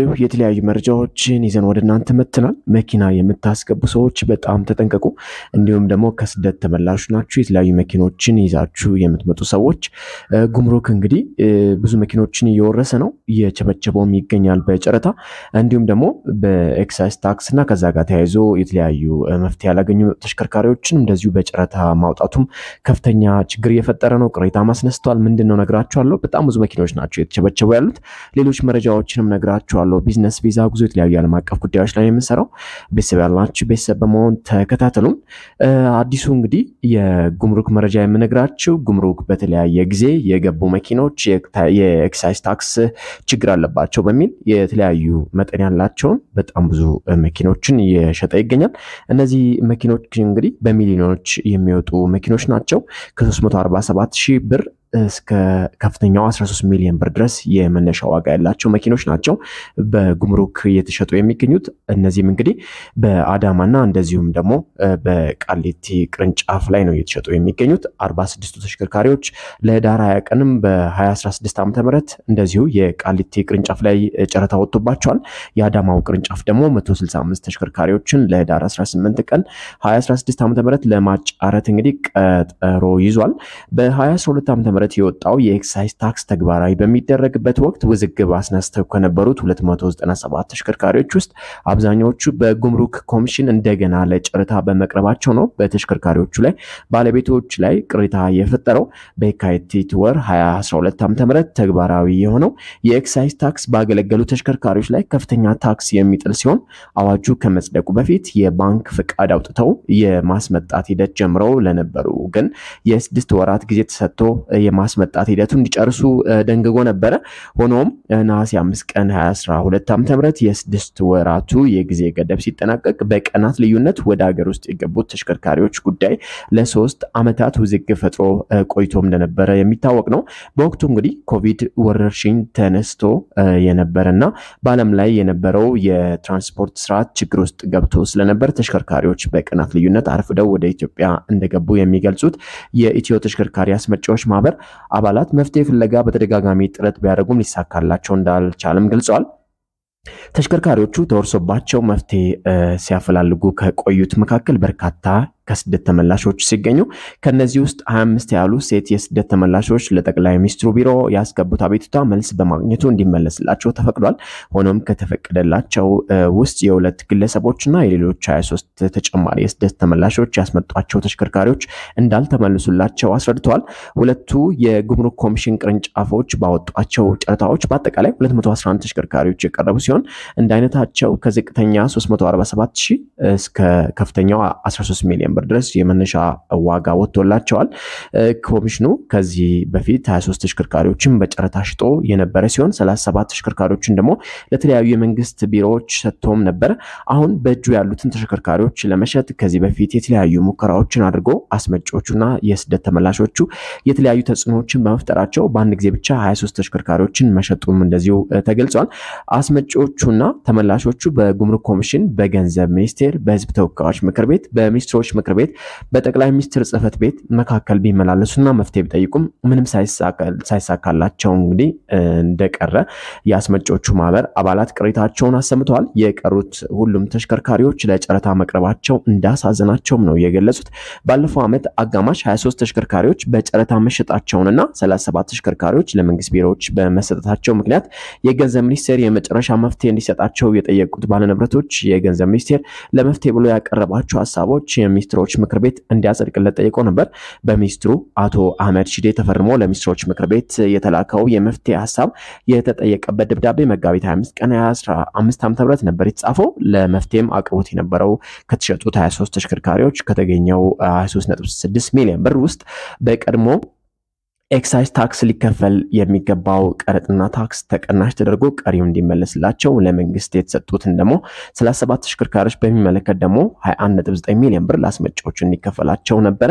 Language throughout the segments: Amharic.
ያላችሁ የተለያዩ መረጃዎችን ይዘን ወደ እናንተ መጥተናል። መኪና የምታስገቡ ሰዎች በጣም ተጠንቀቁ። እንዲሁም ደግሞ ከስደት ተመላሹ ናችሁ፣ የተለያዩ መኪኖችን ይዛችሁ የምትመጡ ሰዎች ጉምሩክ እንግዲህ ብዙ መኪኖችን እየወረሰ ነው፣ እየቸበቸበውም ይገኛል በጨረታ እንዲሁም ደግሞ በኤክሳይዝ ታክስ እና ከዛ ጋር ተያይዞ የተለያዩ መፍትሄ ያላገኙ ተሽከርካሪዎችን እንደዚሁ በጨረታ ማውጣቱም ከፍተኛ ችግር እየፈጠረ ነው። ቅሬታ ማስነስተዋል። ምንድን ነው ነግራችኋለሁ። በጣም ብዙ መኪኖች ናቸው የተቸበቸቡ ያሉት። ሌሎች መረጃዎችንም ነግራችኋለሁ። ብያቸዋለሁ። ቢዝነስ ቪዛ፣ ጉዞ፣ የተለያዩ ዓለም አቀፍ ጉዳዮች ላይ የምንሰራው ቤተሰብ ያላችሁ ቤተሰብ በመሆን ተከታተሉን። አዲሱ እንግዲህ የጉምሩክ መረጃ የምነግራችሁ ጉምሩክ በተለያየ ጊዜ የገቡ መኪኖች የኤክሳይዝ ታክስ ችግር አለባቸው በሚል የተለያዩ መጠን ያላቸውን በጣም ብዙ መኪኖችን እየሸጠ ይገኛል። እነዚህ መኪኖች እንግዲህ በሚሊዮኖች የሚወጡ መኪኖች ናቸው ከ347 ሺህ ብር እስከ ከፍተኛው 13 ሚሊዮን ብር ድረስ የመነሻ ዋጋ ያላቸው መኪኖች ናቸው በጉምሩክ እየተሸጡ የሚገኙት። እነዚህም እንግዲህ በአዳማና እንደዚሁም ደግሞ በቃሊቲ ቅርንጫፍ ላይ ነው እየተሸጡ የሚገኙት። 46ቱ ተሽከርካሪዎች ለዳራ 20 ቀንም በ2016 ዓ ም እንደዚሁ የቃሊቲ ቅርንጫፍ ላይ ጨረታ ወጥቶባቸዋል። የአዳማው ቅርንጫፍ ደግሞ 165 ተሽከርካሪዎችን ለዳራ 18 ቀን 2016 ዓ ም ለማጫረት እንግዲህ ቀጠሮ ይዟል። በ2012 ዓ ም ምህረት የወጣው የኤክሳይዝ ታክስ ተግባራዊ በሚደረግበት ወቅት ውዝግብ አስነስተው ከነበሩት 297 ተሽከርካሪዎች ውስጥ አብዛኛዎቹ በጉምሩክ ኮሚሽን እንደገና ለጨረታ በመቅረባቸው ነው። በተሽከርካሪዎቹ ላይ ባለቤቶች ላይ ቅሬታ የፈጠረው በየካቲት ወር 2012 ዓ.ም ተግባራዊ የሆነው የኤክሳይዝ ታክስ ባገለገሉ ተሽከርካሪዎች ላይ ከፍተኛ ታክስ የሚጥል ሲሆን አዋጁ ከመጽደቁ በፊት የባንክ ፍቃድ አውጥተው የማስመጣት ሂደት ጀምረው ለነበሩ ግን የስድስት ወራት ጊዜ ተሰጥቶ የማስመጣት ሂደቱ እንዲጨርሱ ደንግጎ ነበረ። ሆኖም ነሐሴ አምስት ቀን 2012 ዓ.ም የስድስት ወራቱ የጊዜ ገደብ ሲጠናቀቅ በቀናት ልዩነት ወደ ሀገር ውስጥ የገቡት ተሽከርካሪዎች ጉዳይ ለሶስት ዓመታት ውዝግብ ፈጥሮ ቆይቶም እንደነበረ የሚታወቅ ነው። በወቅቱ እንግዲህ ኮቪድ ወረርሽኝ ተነስቶ የነበረና በዓለም ላይ የነበረው የትራንስፖርት ስርዓት ችግር ውስጥ ገብቶ ስለነበር ተሽከርካሪዎች በቀናት ልዩነት አርፍደው ወደ ኢትዮጵያ እንደገቡ የሚገልጹት የኢትዮ ተሽከርካሪ አስመጪዎች ማህበር አባላት መፍትሄ ፍለጋ በተደጋጋሚ ጥረት ቢያደርጉም ሊሳካላቸው እንዳልቻለም ገልጸዋል። ተሽከርካሪዎቹ ተወርሶባቸው መፍትሄ ሲያፈላልጉ ከቆዩት መካከል በርካታ ከስደት ተመላሾች ሲገኙ ከነዚህ ውስጥ 25 ያሉ ሴት የስደት ተመላሾች ለጠቅላይ ሚኒስትሩ ቢሮ ያስገቡት አቤቱታ መልስ በማግኘቱ እንዲመለስላቸው ተፈቅዷል። ሆኖም ከተፈቀደላቸው ውስጥ የሁለት ግለሰቦችና የሌሎች 23 ተጨማሪ የስደት ተመላሾች ያስመጧቸው ተሽከርካሪዎች እንዳልተመልሱላቸው አስረድተዋል። ሁለቱ የጉምሩክ ኮሚሽን ቅርንጫፎች ባወጧቸው ጨረታዎች በአጠቃላይ 211 ተሽከርካሪዎች የቀረቡ ሲሆን እንደ አይነታቸው ከዝቅተኛ 347 ሺህ እስከ ከፍተኛው 13 ሚሊዮን ብር ድረስ የመነሻ ዋጋ ወጥቶላቸዋል። ኮሚሽኑ ከዚህ በፊት 23 ተሽከርካሪዎችን በጨረታ ሽጦ የነበረ ሲሆን 37 ተሽከርካሪዎችን ደግሞ ለተለያዩ የመንግስት ቢሮዎች ሰጥቶም ነበር። አሁን በእጁ ያሉትን ተሽከርካሪዎች ለመሸጥ ከዚህ በፊት የተለያዩ ሙከራዎችን አድርጎ አስመጪዎቹና የስደት ተመላሾቹ የተለያዩ ተጽዕኖዎችን በመፍጠራቸው በአንድ ጊዜ ብቻ 23 ተሽከርካሪዎችን መሸጡም እንደዚሁ ተገልጿል። አስመጪዎቹና ተመላሾቹ በጉምሩክ ኮሚሽን፣ በገንዘብ ሚኒስቴር፣ በህዝብ ተወካዮች ምክር ቤት፣ በሚኒስትሮች ምክር ቤት በጠቅላይ ሚኒስትር ጽህፈት ቤት መካከል ቢመላለሱና መፍትሄ ቢጠይቁም ምንም ሳይሳካላቸው እንግዲህ እንደቀረ የአስመጪዎቹ ማህበር አባላት ቅሬታቸውን አሰምተዋል። የቀሩት ሁሉም ተሽከርካሪዎች ለጨረታ መቅረባቸው እንዳሳዘናቸውም ነው የገለጹት። ባለፈው ዓመት አጋማሽ 23 ተሽከርካሪዎች በጨረታ መሸጣቸውንና 37 ተሽከርካሪዎች ለመንግስት ቢሮዎች በመሰጠታቸው ምክንያት የገንዘብ ሚኒስቴር የመጨረሻ መፍትሄ እንዲሰጣቸው የጠየቁት ባለንብረቶች የገንዘብ ሚኒስቴር ለመፍትሄ ብሎ ያቀረባቸው ሀሳቦች ሚኒስትሮች ምክር ቤት እንዲያጸድቅለት ጠይቆ ነበር። በሚኒስትሩ አቶ አህመድ ሺዴ ተፈርሞ ለሚኒስትሮች ምክር ቤት የተላከው የመፍትሄ ሀሳብ የተጠየቀበት ደብዳቤ መጋቢት 25 ቀን 2015 ዓ.ም ነበር የተጻፈው። ለመፍትሄም አቅርቦት የነበረው ከተሸጡት 23 ተሽከርካሪዎች ከተገኘው 23.6 ሚሊዮን ብር ውስጥ በቀድሞ ኤክሳይዝ ታክስ ሊከፈል የሚገባው ቀረጥና ታክስ ተቀናሽ ተደርጎ ቀሪው እንዲመለስላቸው ለመንግስት የተሰጡትን ደግሞ 37 ተሽከርካሪዎች በሚመለከት ደግሞ 219 ሚሊዮን ብር ለአስመጪዎቹ እንዲከፈላቸው ነበረ።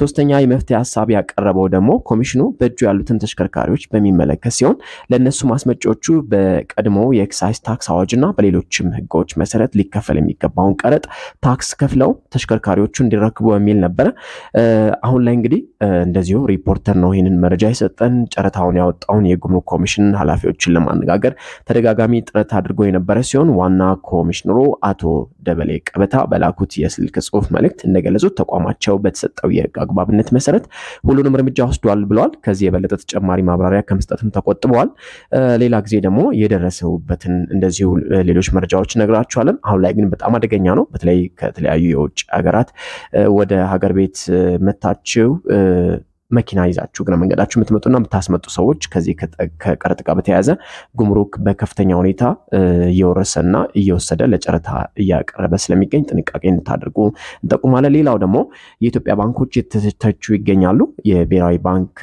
ሶስተኛ የመፍትሄ ሀሳብ ያቀረበው ደግሞ ኮሚሽኑ በእጁ ያሉትን ተሽከርካሪዎች በሚመለከት ሲሆን ለእነሱ አስመጪዎቹ በቀድሞ የኤክሳይዝ ታክስ አዋጅና በሌሎችም ህጎች መሰረት ሊከፈል የሚገባውን ቀረጥ ታክስ ከፍለው ተሽከርካሪዎቹ እንዲረክቡ በሚል ነበረ። አሁን ላይ እንግዲህ እንደዚሁ ሪፖርተር ነው ይህንን ይህንን መረጃ የሰጠን ጨረታውን ያወጣውን የጉምሩክ ኮሚሽን ኃላፊዎችን ለማነጋገር ተደጋጋሚ ጥረት አድርጎ የነበረ ሲሆን ዋና ኮሚሽነሩ አቶ ደበሌ ቀበታ በላኩት የስልክ ጽሁፍ መልእክት እንደገለጹት ተቋማቸው በተሰጠው የህግ አግባብነት መሰረት ሁሉንም እርምጃ ወስዷል ብለዋል። ከዚህ የበለጠ ተጨማሪ ማብራሪያ ከመስጠትም ተቆጥበዋል። ሌላ ጊዜ ደግሞ የደረሰውበትን እንደዚሁ ሌሎች መረጃዎች እነግራችኋለን። አሁን ላይ ግን በጣም አደገኛ ነው። በተለይ ከተለያዩ የውጭ ሀገራት ወደ ሀገር ቤት መታችው መኪና ይዛችሁ እግረ መንገዳችሁ የምትመጡና የምታስመጡ ሰዎች ከዚህ ከቀረጥ ጋር በተያያዘ ጉምሩክ በከፍተኛ ሁኔታ እየወረሰና እየወሰደ ለጨረታ እያቀረበ ስለሚገኝ ጥንቃቄ እንድታደርጉ እንጠቁማለን። ሌላው ደግሞ የኢትዮጵያ ባንኮች የተተቹ ይገኛሉ። የብሔራዊ ባንክ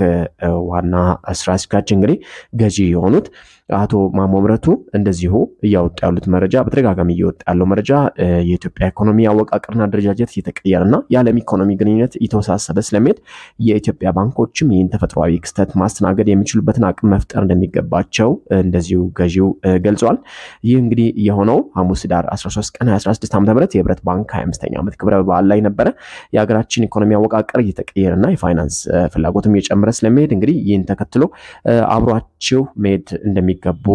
ዋና ስራ አስኪያጅ እንግዲህ ገዢ የሆኑት አቶ ማሞ ምህረቱ እንደዚሁ እያወጡ ያሉት መረጃ በተደጋጋሚ እየወጣ ያለው መረጃ የኢትዮጵያ ኢኮኖሚ አወቃቀርና አደረጃጀት እየተቀየረና የዓለም ኢኮኖሚ ግንኙነት እየተወሳሰበ ስለሚሄድ የኢትዮጵያ ባንኮችም ይህን ተፈጥሯዊ ክስተት ማስተናገድ የሚችሉበትን አቅም መፍጠር እንደሚገባቸው እንደዚሁ ገዢው ገልጿል። ይህ እንግዲህ የሆነው ሐሙስ ዳር 13 ቀን 2016 ዓ ም የህብረት ባንክ 25ኛ ዓመት ክብረ በዓል ላይ ነበረ። የሀገራችን ኢኮኖሚ አወቃቀር እየተቀየረና የፋይናንስ ፍላጎትም እየጨመረ ስለሚሄድ እንግዲህ ይህን ተከትሎ አብሯቸው መሄድ እንደሚ እንደሚገቡ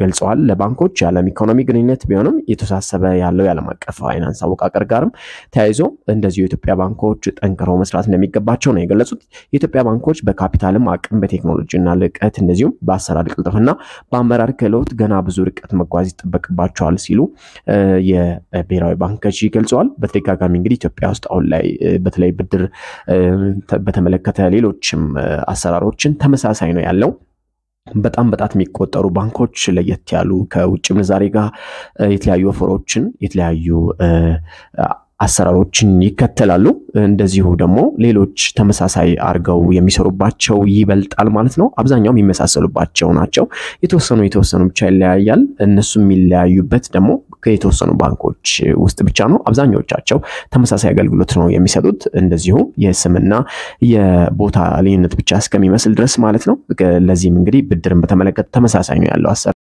ገልጸዋል። ለባንኮች የዓለም ኢኮኖሚ ግንኙነት ቢሆንም የተወሳሰበ ያለው የዓለም አቀፍ ፋይናንስ አወቃቀር ጋርም ተያይዞ እንደዚሁ የኢትዮጵያ ባንኮች ጠንክረው መስራት እንደሚገባቸው ነው የገለጹት። የኢትዮጵያ ባንኮች በካፒታልም አቅም፣ በቴክኖሎጂና ልቀት እንደዚሁም በአሰራር ቅልጥፍና፣ በአመራር ክህሎት ገና ብዙ ርቀት መጓዝ ይጠበቅባቸዋል ሲሉ የብሔራዊ ባንክ ገዢ ገልጸዋል። በተደጋጋሚ እንግዲህ ኢትዮጵያ ውስጥ አሁን ላይ በተለይ ብድር በተመለከተ ሌሎችም አሰራሮችን ተመሳሳይ ነው ያለው በጣም በጣት የሚቆጠሩ ባንኮች ለየት ያሉ ከውጭ ምንዛሬ ጋር የተለያዩ ወፈሮችን የተለያዩ አሰራሮችን ይከተላሉ። እንደዚሁ ደግሞ ሌሎች ተመሳሳይ አድርገው የሚሰሩባቸው ይበልጣል ማለት ነው። አብዛኛውም የሚመሳሰሉባቸው ናቸው። የተወሰኑ የተወሰኑ ብቻ ይለያያል። እነሱ የሚለያዩበት ደግሞ ከየተወሰኑ ባንኮች ውስጥ ብቻ ነው። አብዛኛዎቻቸው ተመሳሳይ አገልግሎት ነው የሚሰጡት፣ እንደዚሁ የስምና የቦታ ልዩነት ብቻ እስከሚመስል ድረስ ማለት ነው። ለዚህም እንግዲህ ብድርን በተመለከተ ተመሳሳይ ነው ያለው አሰራር።